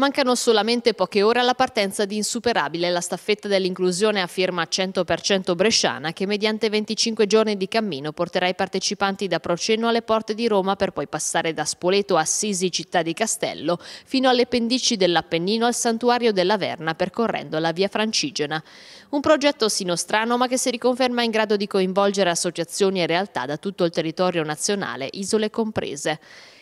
Mancano solamente poche ore alla partenza di Insuperabile, la staffetta dell'inclusione a firma 100% bresciana che mediante 25 giorni di cammino porterà i partecipanti da Procenno alle porte di Roma per poi passare da Spoleto a Sisi, città di Castello, fino alle pendici dell'Appennino al santuario della Verna percorrendo la via Francigena. Un progetto sinostrano ma che si riconferma in grado di coinvolgere associazioni e realtà da tutto il territorio nazionale, isole comprese.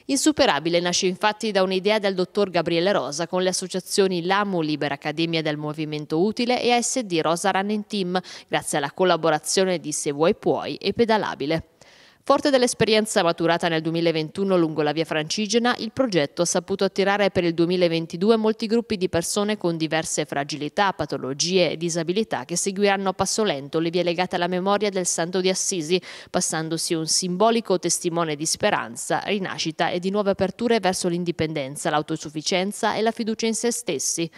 Insuperabile nasce infatti da un'idea del dottor Gabriele Rosa con le associazioni LAMU Libera Accademia del Movimento Utile e ASD Rosa Running Team, grazie alla collaborazione di Se Vuoi Puoi e Pedalabile. Forte dell'esperienza maturata nel 2021 lungo la via Francigena, il progetto ha saputo attirare per il 2022 molti gruppi di persone con diverse fragilità, patologie e disabilità che seguiranno a passo lento le vie legate alla memoria del santo di Assisi, passandosi un simbolico testimone di speranza, rinascita e di nuove aperture verso l'indipendenza, l'autosufficienza e la fiducia in se stessi.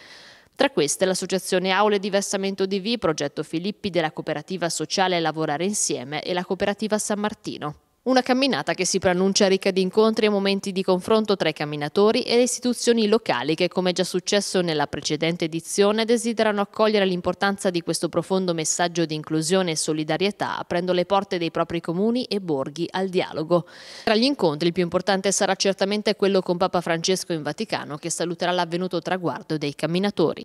Tra queste l'Associazione Aule di Versamento di V, Progetto Filippi della Cooperativa Sociale Lavorare Insieme e la Cooperativa San Martino. Una camminata che si preannuncia ricca di incontri e momenti di confronto tra i camminatori e le istituzioni locali che, come già successo nella precedente edizione, desiderano accogliere l'importanza di questo profondo messaggio di inclusione e solidarietà, aprendo le porte dei propri comuni e borghi al dialogo. Tra gli incontri il più importante sarà certamente quello con Papa Francesco in Vaticano, che saluterà l'avvenuto traguardo dei camminatori.